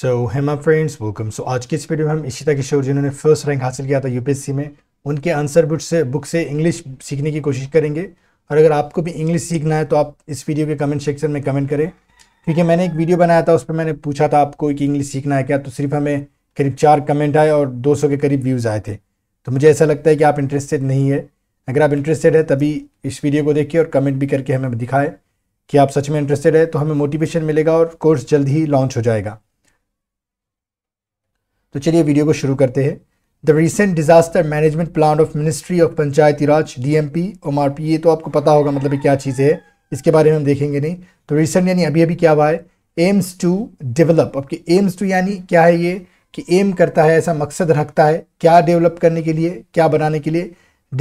सो Hema friends welcome so आज की इस वीडियो में हम इशिता किशोर जिन्होंने फर्स्ट रैंक हासिल किया था यूपीएससी में उनके आंसर बुक से बुक से इंग्लिश सीखने की कोशिश करेंगे और अगर आपको भी इंग्लिश सीखना है तो आप इस वीडियो के कमेंट सेक्शन में कमेंट करें क्योंकि मैंने एक वीडियो बनाया था उस पर मैंने पूछा था आपको कि इंग्लिश सीखना है क्या तो सिर्फ हमें करीब चार कमेंट आए और दो के करीब व्यूज़ आए थे तो मुझे ऐसा लगता है कि आप इंटरेस्टेड नहीं है अगर आप इंटरेस्टेड है तभी इस वीडियो को देखिए और कमेंट भी करके हमें दिखाएं कि आप सच में इंटरेस्टेड है तो हमें मोटिवेशन मिलेगा और कोर्स जल्द ही लॉन्च हो जाएगा तो चलिए वीडियो को शुरू करते हैं the recent disaster management plan of ministry of Panchayati Raj D M P M R P ये तो आपको पता होगा मतलब क्या चीज़ है इसके बारे में हम देखेंगे नहीं तो रिसेंट यानी अभी अभी क्या हुआ है एम्स टू डेवलप आपके एम्स टू यानी क्या है ये कि एम करता है ऐसा मकसद रखता है क्या डेवलप करने के लिए क्या बनाने के लिए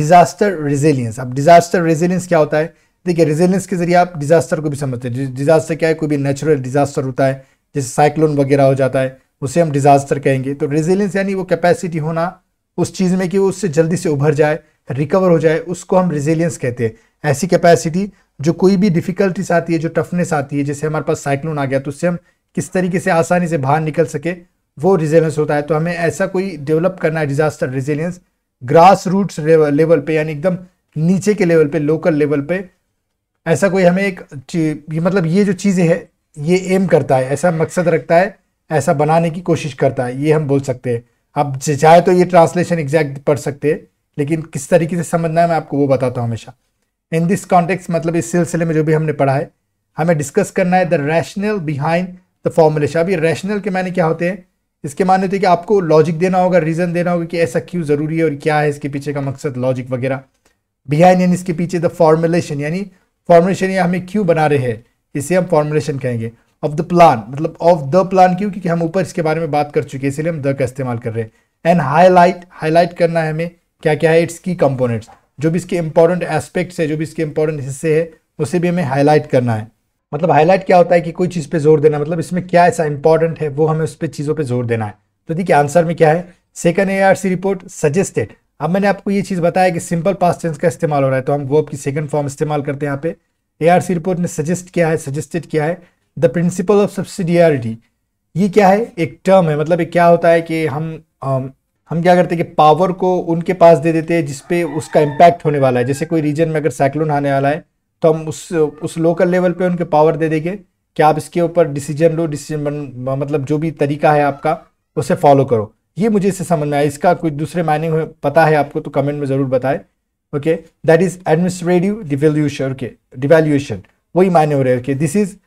डिज़ास्टर रेजिलियंस अब डिज़ास्टर रेजिलियंस क्या होता है देखिए रेजिलियंस के जरिए आप डिज़ास्टर को भी समझते हैं डिज़ास्टर क्या है कोई भी नेचुरल डिज़ास्टर होता है जैसे साइक्लोन वगैरह हो जाता है उसे हम डिजास्टर कहेंगे तो रेजिलियंस यानी वो कैपेसिटी होना उस चीज़ में कि वो उससे जल्दी से उभर जाए रिकवर हो जाए उसको हम रेजिलियंस कहते हैं ऐसी कैपेसिटी जो कोई भी डिफिकल्टीज आती है जो टफनेस आती है जैसे हमारे पास साइक्लोन आ गया तो उससे हम किस तरीके से आसानी से बाहर निकल सके वो रिजिलियंस होता है तो हमें ऐसा कोई डेवलप करना है disaster resilience grass roots level पे यानी एकदम नीचे के लेवल पे लोकल लेवल पे ऐसा कोई हमें एक मतलब ये जो चीज़ें है ये एम करता है ऐसा मकसद रखता है ऐसा बनाने की कोशिश करता है ये हम बोल सकते हैं आप चाहे तो ये ट्रांसलेशन एग्जैक्ट पढ़ सकते हैं लेकिन किस तरीके से समझना है मैं आपको वो बताता हूँ हमेशा इन दिस कॉन्टेक्स मतलब इस सिलसिले में जो भी हमने पढ़ा है हमें डिस्कस करना है the rationale behind the formulation अब ये रैशनल के मायने क्या होते हैं इसके मायने होते हैं कि आपको लॉजिक देना होगा रीज़न देना होगा कि ऐसा क्यों ज़रूरी है और क्या है इसके पीछे का मकसद लॉजिक वगैरह बिहाइंड यानी इसके पीछे द फॉर्मुलेशन यानी फॉर्मुलेशन या हमें क्यों बना रहे हैं इसे हम फॉर्मुलेशन कहेंगे ऑफ द प्लान मतलब ऑफ द प्लान क्यों क्योंकि हम ऊपर इसके बारे में बात कर चुके हैं इसलिए हम द का इस्तेमाल कर रहे हैं एंड हाईलाइट हाईलाइट करना है हमें क्या क्या है इट्स की कंपोनेंट्स जो भी इसके इंपॉर्टेंट एस्पेक्ट्स है जो भी इसके इंपॉर्टेंट हिस्से है उसे भी हमें हाईलाइट करना है मतलब हाईलाइट क्या होता है कि कोई चीज़ पे जोर देना मतलब इसमें क्या ऐसा इंपॉर्टेंट है वो हमें उस पर चीज़ों पर जोर देना है तो देखिए आंसर में क्या है सेकंड एआरसी रिपोर्ट सजेस्टेड अब मैंने आपको ये चीज़ बताया कि सिंपल पास्ट टेंस का इस्तेमाल हो रहा है तो हम वो आपकी सेकंड फॉर्म इस्तेमाल करते हैं यहाँ पे सी रिपोर्ट ने सजेस्ट किया है सजेस्टेड किया है द प्रिंसिपल ऑफ सब्सिडियरिटी ये क्या है एक टर्म है मतलब क्या होता है कि हम um, हम क्या करते हैं कि पावर को उनके पास दे देते हैं जिसपे उसका इम्पैक्ट होने वाला है जैसे कोई रीजन में अगर साइक्लोन आने वाला है तो हम उस उस लोकल लेवल पे उनके पावर दे देंगे कि आप इसके ऊपर डिसीजन लो डिसीजन मतलब जो भी तरीका है आपका उसे फॉलो करो ये मुझे इसे समझ में आया इसका कोई दूसरे मायने पता है आपको तो कमेंट में ज़रूर बताए okay that is administrative devolution okay devolution वही मायने हो रहे हैं okay this is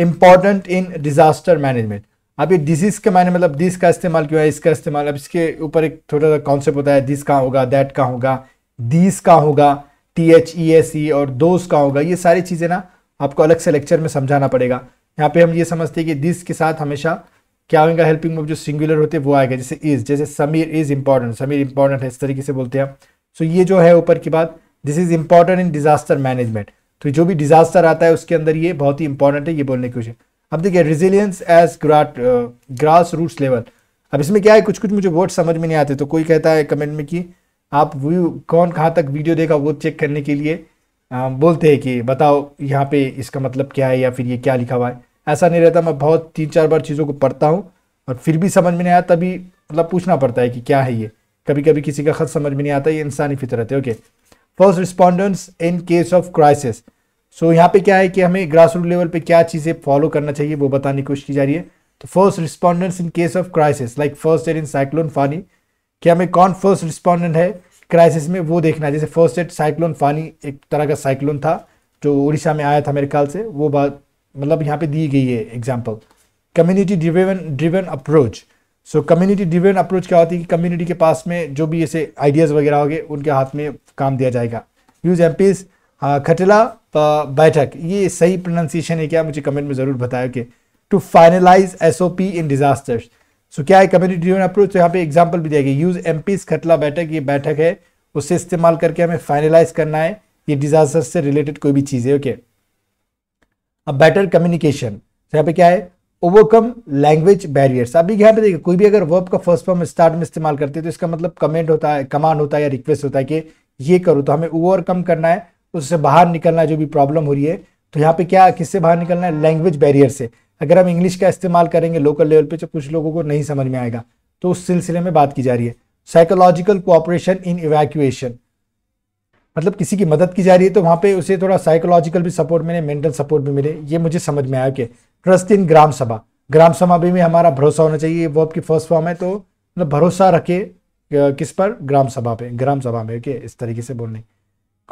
important in disaster management अब ये डिजीज़ के मैंने मतलब दिस का इस्तेमाल क्यों है इसका इस्तेमाल अब इसके ऊपर एक थोड़ा सा कॉन्सेप्ट होता है दिस का होगा दैट का होगा दिस का होगा T H E S E और दोस्त का होगा ये सारी चीज़ें ना आपको अलग से लेक्चर में समझाना पड़ेगा यहाँ पे हम ये समझते हैं कि दिस के साथ हमेशा क्या होगा हेल्पिंग वर्ब जो सिंगुलर होते हैं वो आएगा जैसे इज़ जैसे Sameer is important Sameer important है इस तरीके से बोलते हैं सो so, ये जो है ऊपर की बात this is important in disaster management तो जो भी डिजास्टर आता है उसके अंदर ये बहुत ही इंपॉर्टेंट है ये बोलने की कोशिश अब देखिए रिजिलियंस एज ग्राट ग्रास रूट्स लेवल अब इसमें क्या है कुछ कुछ मुझे वर्ड समझ में नहीं आते तो कोई कहता है कमेंट में कि आप व्यू कौन कहाँ तक वीडियो देखा वो चेक करने के लिए आ, uh, बोलते हैं कि बताओ यहाँ पे इसका मतलब क्या है या फिर ये क्या लिखा हुआ है ऐसा नहीं रहता मैं बहुत तीन चार बार चीज़ों को पढ़ता हूँ और फिर भी समझ में नहीं आया तभी मतलब पूछना पड़ता है कि क्या है ये कभी कभी किसी का खत समझ में नहीं आता ये इंसानी फितरत है okay first respondents in case of crisis so so, यहाँ पे क्या है कि हमें ग्रास रूट लेवल पे क्या चीज़ें फॉलो करना चाहिए वो बताने की कोशिश की जा रही है तो first respondents in case of crisis like first aid in cyclone Fani कि हमें कौन फर्स्ट रिस्पॉन्डेंट है क्राइसिस में वो देखना है जैसे फर्स्ट एड साइक्लोन फानी एक तरह का साइक्लोन था जो उड़ीसा में आया था मेरे ख्याल से वो बात मतलब यहाँ पे दी गई है example community driven driven approach so community driven approach क्या होती है कि कम्युनिटी के पास में जो भी ऐसे आइडियाज़ वगैरह होंगे उनके हाथ में काम दिया जाएगा यूज एम हाँ, खटला बैठक ये सही प्रोनाउंसिएशन है क्या मुझे कमेंट में ज़रूर बताया कि to finalise S O P in disasters so क्या है कम्युनिटी ड्रिवन अप्रोच तो यहाँ पे एग्जाम्पल भी दिया गया यूज एम पी खटला बैठक ये बैठक है उससे इस्तेमाल करके हमें फाइनलाइज करना है ये डिजास्टर से रिलेटेड कोई भी चीज़ है ओके अब बेटर कम्युनिकेशन तो यहाँ पे क्या है ओवरकम लैंग्वेज बैरियर्स अभी यहाँ पे देखिए कोई भी अगर वर्ब का फर्स्ट फॉर्म स्टार्ट में इस्तेमाल करते हैं तो इसका मतलब कमेंट होता है कमांड होता है या रिक्वेस्ट होता है कि ये करो तो हमें ओवरकम करना है उससे बाहर निकलना जो भी प्रॉब्लम हो रही है तो यहाँ पे क्या किससे बाहर निकलना है लैंग्वेज बैरियर से अगर हम इंग्लिश का इस्तेमाल करेंगे लोकल लेवल पे तो कुछ लोगों को नहीं समझ में आएगा तो उस सिलसिले में बात की जा रही है साइकोलॉजिकल कोऑपरेशन इन इवैक्यूएशन मतलब किसी की मदद की जा रही है तो वहाँ पे उसे थोड़ा साइकोलॉजिकल भी सपोर्ट मिले मेंटल सपोर्ट भी मिले ये मुझे समझ में आया कि ट्रस्ट इन ग्राम सभा ग्राम सभा भी में हमारा भरोसा होना चाहिए वो आपकी फर्स्ट फॉर्म है तो मतलब भरोसा रखे किस पर ग्राम सभा पे ग्राम सभा में ओके इस तरीके से बोलने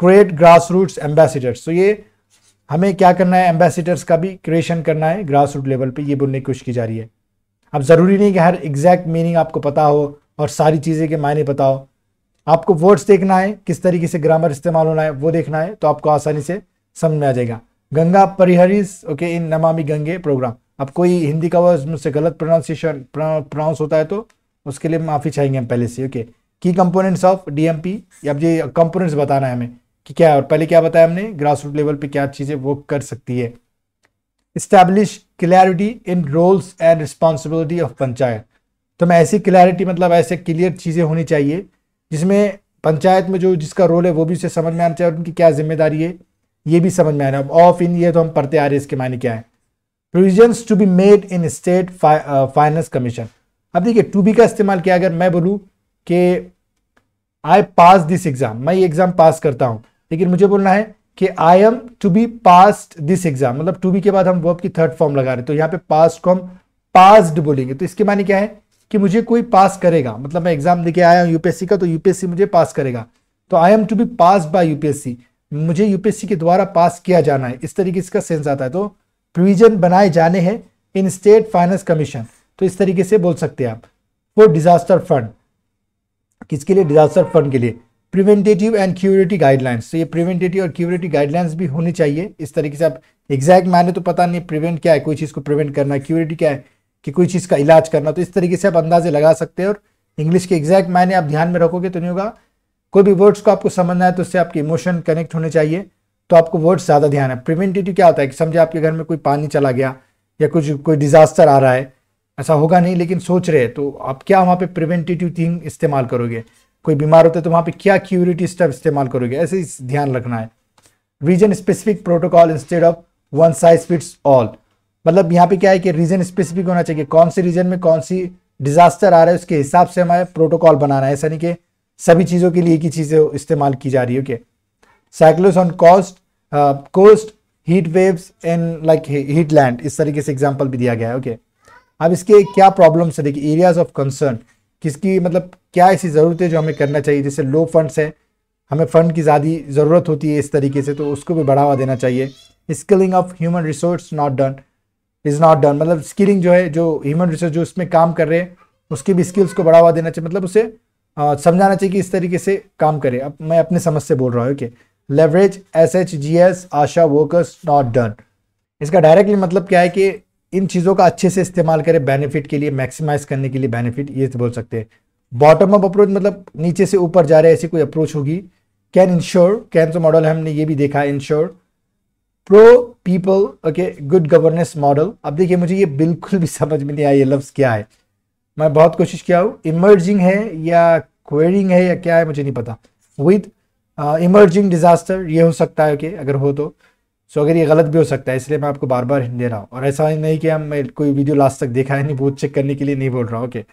क्रिएट ग्रास रूट्स एम्बेसिडर्स तो ये हमें क्या करना है एम्बेसिडर्स का भी क्रिएशन करना है ग्रास रूट लेवल पे ये बोलने की कोशिश की जा रही है अब ज़रूरी नहीं कि हर एग्जैक्ट मीनिंग आपको पता हो और सारी चीज़ें के मायने पता हो आपको वर्ड्स देखना है किस तरीके से ग्रामर इस्तेमाल होना है वो देखना है तो आपको आसानी से समझ में आ जाएगा गंगा परिहरिस ओके इन नमामि गंगे प्रोग्राम अब कोई हिंदी का वर्ड मुझसे गलत प्रोनाउंसिएशन प्रोनाउंस होता है तो उसके लिए माफ़ी चाहेंगे हम पहले से ओके की कंपोनेंट्स ऑफ डीएमपी अब ये कंपोनेंट्स बताना है हमें कि क्या है और पहले क्या बताया हमने ग्रास रूट लेवल पे क्या चीज़ें वो कर सकती है establish clarity in roles and responsibility of panchayat तो मैं ऐसी क्लैरिटी मतलब ऐसे क्लियर चीज़ें होनी चाहिए जिसमें पंचायत में जो जिसका रोल है वो भी उसे समझ में आना चाहिए और उनकी क्या जिम्मेदारी है ये भी समझ में आना ऑफ इन ये तो हम पढ़ते आ रहे हैं इसके मायने क्या है provision to be made in state finance commission अब देखिए टू बी का इस्तेमाल किया अगर मैं बोलूँ कि आई पास दिस एग्ज़ाम मैं ये एग्ज़ाम पास करता हूँ लेकिन मुझे बोलना है कि I am to be past this exam मतलब टू बी के बाद हम वर्ब की थर्ड फॉर्म लगा रहे तो यहाँ पे पास्ट को हम पास्ड बोलेंगे तो इसके माने क्या है कि मुझे कोई पास करेगा मतलब मैं एग्जाम देके आया हूँ यूपीएससी का तो यूपीएससी मुझे पास करेगा तो I am to be pass by UPSC मुझे यूपीएससी के द्वारा पास किया जाना है इस तरीके इसका सेंस आता है तो प्रोविजन बनाए जाने हैं इन स्टेट फाइनेंस कमीशन तो इस तरीके से बोल सकते हैं आप वो डिजास्टर फंड किसके लिए डिजास्टर फंड के लिए प्रिवेंटेटिव एंड क्यूरेटिव गाइडलाइंस तो ये प्रिवेंटेटिव और क्यूरिटी गाइडलाइंस भी होनी चाहिए इस तरीके से आप एग्जैक्ट मैंने तो पता नहीं प्रिवेंट क्या है कोई चीज़ को प्रिवेंट करना है क्यूरेटिव क्या है कि कोई चीज़ का इलाज करना तो इस तरीके से आप अंदाजे लगा सकते हैं और इंग्लिश के एग्जैक्ट मायने आप ध्यान में रखोगे तो नहीं होगा कोई भी वर्ड्स को आपको समझना है तो उससे आपके इमोशन कनेक्ट होने चाहिए तो आपको वर्ड्स ज़्यादा ध्यान है प्रिवेंटेटिव क्या होता है कि समझे आपके घर में कोई पानी चला गया या कुछ कोई डिजास्टर आ रहा है ऐसा होगा नहीं लेकिन सोच रहे हैं तो आप क्या वहाँ पे प्रिवेंटेटिव थिंग इस्तेमाल करोगे कोई बीमार होता है तो वहां पे क्या क्यूरिटी स्टेप इस्तेमाल करोगे ऐसे ध्यान रखना है region specific protocol instead of one size fits all मतलब यहाँ पे क्या है कि रीजन स्पेसिफिक होना चाहिए कौन से रीजन में कौन सी डिजास्टर आ रहा है उसके हिसाब से हमें प्रोटोकॉल बनाना है ऐसा नहीं कि सभी चीज़ों के लिए एक ही चीज़ें इस्तेमाल की जा रही है okay cyclones on cost coast heat waves and like heat land इस तरीके से एग्जाम्पल भी दिया गया है ओके okay. अब इसके क्या प्रॉब्लम्स है देखिए एरियाज ऑफ कंसर्न किसकी मतलब क्या ऐसी ज़रूरत है जो हमें करना चाहिए जैसे लो फंड्स हैं हमें फ़ंड की ज़्यादा ज़रूरत होती है इस तरीके से तो उसको भी बढ़ावा देना चाहिए skilling of human resource not done is not done मतलब स्किलिंग जो है जो ह्यूमन रिसोर्स जो उसमें काम कर रहे हैं उसकी भी स्किल्स को बढ़ावा देना चाहिए मतलब उसे समझाना चाहिए कि इस तरीके से काम करे अब मैं अपने समझ से बोल रहा हूँ okay leverage S H G S ASHA workers not done इसका डायरेक्टली मतलब क्या है कि इन चीज़ों का अच्छे से इस्तेमाल करें बेनिफिट के लिए मैक्सिमाइज करने के लिए बेनिफिट ये बोल सकते हैं बॉटम अप अप्रोच मतलब नीचे से ऊपर जा रहे ऐसी कोई अप्रोच होगी can ensure can so model हमने ये भी देखा ensure pro people okay good governance model अब देखिए मुझे ये बिल्कुल भी समझ में नहीं आया ये लफ्ज़ क्या है मैं बहुत कोशिश किया हूँ इमर्जिंग है या क्वेरिंग है या क्या है मुझे नहीं पता विद इमर्जिंग डिजास्टर ये हो सकता है ओके okay, अगर हो तो सो अगर ये गलत भी हो सकता है इसलिए मैं आपको बार बार हिंट दे रहा हूँ और ऐसा नहीं कि हम कोई वीडियो लास्ट तक देखा है नहीं वो चेक करने के लिए नहीं बोल रहा हूँ okay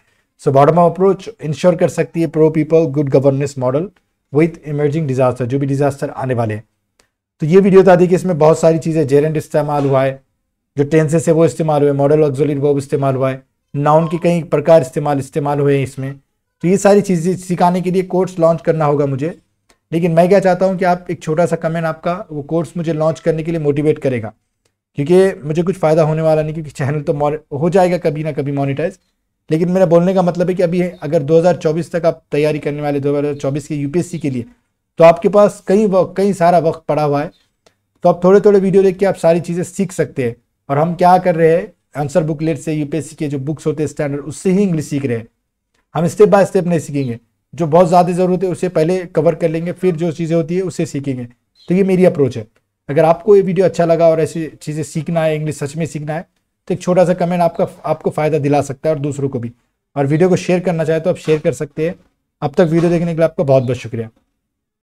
so bottom approach ensure कर सकती है pro people good governance model with emerging disaster जो भी डिजास्टर आने वाले हैं तो ये वीडियो था दी कि इसमें बहुत सारी चीज़ें जेरेंट इस्तेमाल हुआ है जो टेंसेस है वो इस्तेमाल हुए मॉडल ऑक्जोलिट वो इस्तेमाल हुआ है नाउन के कई प्रकार इस्तेमाल इस्तेमाल हुए हैं इसमें तो ये सारी चीज़ें सिखाने के लिए कोर्स लॉन्च करना होगा मुझे लेकिन मैं क्या चाहता हूँ कि आप एक छोटा सा कमेंट आपका वो कोर्स मुझे लॉन्च करने के लिए मोटिवेट करेगा क्योंकि मुझे कुछ फ़ायदा होने वाला नहीं क्योंकि चैनल तो हो जाएगा कभी ना कभी मोनिटाइज लेकिन मेरा बोलने का मतलब है कि अभी अगर 2024 तक आप तैयारी करने वाले 2024 के यूपीएससी के लिए तो आपके पास कई कई सारा वक्त पड़ा हुआ है तो आप थोड़े थोड़े वीडियो देख के आप सारी चीज़ें सीख सकते हैं और हम क्या कर रहे हैं आंसर बुक लेट से यूपीएससी के जो बुक्स होते हैं स्टैंडर्ड उससे ही इंग्लिश सीख रहे हैं हम स्टेप बाय स्टेप नहीं सीखेंगे जो बहुत ज़्यादा ज़रूरत है उसे पहले कवर कर लेंगे फिर जो चीज़ें होती है उसे सीखेंगे तो ये मेरी अप्रोच है अगर आपको ये वीडियो अच्छा लगा और ऐसी चीज़ें सीखना है इंग्लिश सच में सीखना है तो एक छोटा सा कमेंट आपका आपको फ़ायदा दिला सकता है और दूसरों को भी और वीडियो को शेयर करना चाहे तो आप शेयर कर सकते हैं अब तक वीडियो देखने के लिए आपका बहुत बहुत शुक्रिया